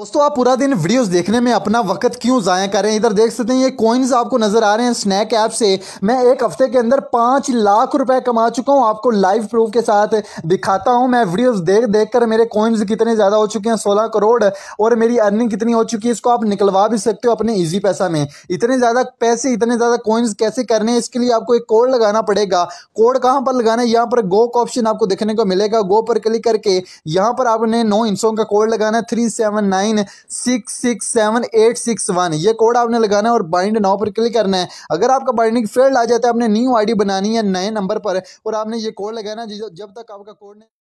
दोस्तों आप पूरा दिन वीडियोस देखने में अपना वक्त क्यों ज़ाया करें इधर देख सकते हैं ये कॉइन्स आपको नज़र आ रहे हैं स्नैक ऐप से मैं एक हफ्ते के अंदर पांच लाख रुपए कमा चुका हूं आपको लाइव प्रूफ के साथ दिखाता हूं मैं वीडियोस देख देख कर मेरे कॉइन्स कितने ज़्यादा हो चुके हैं सोलह करोड़ और मेरी अर्निंग कितनी हो चुकी है इसको आप निकलवा भी सकते हो अपने ईजी पैसा में इतने ज़्यादा पैसे इतने ज़्यादा कॉइन्स कैसे करने हैं इसके लिए आपको एक कोड लगाना पड़ेगा कोड कहाँ पर लगाना है यहाँ पर गो का ऑप्शन आपको देखने को मिलेगा गो पर क्लिक करके यहाँ पर आपने नौ इंसों का कोड लगाना है three seven nine nine six six seven eight six one ये कोड आपने लगाना है और बाइंड नाउ पर क्लिक करना है अगर आपका बाइंडिंग फेल्ड आ जाता है आपने न्यू आईडी बनानी है नए नंबर पर और आपने ये कोड लगाना जब तक आपका कोड नहीं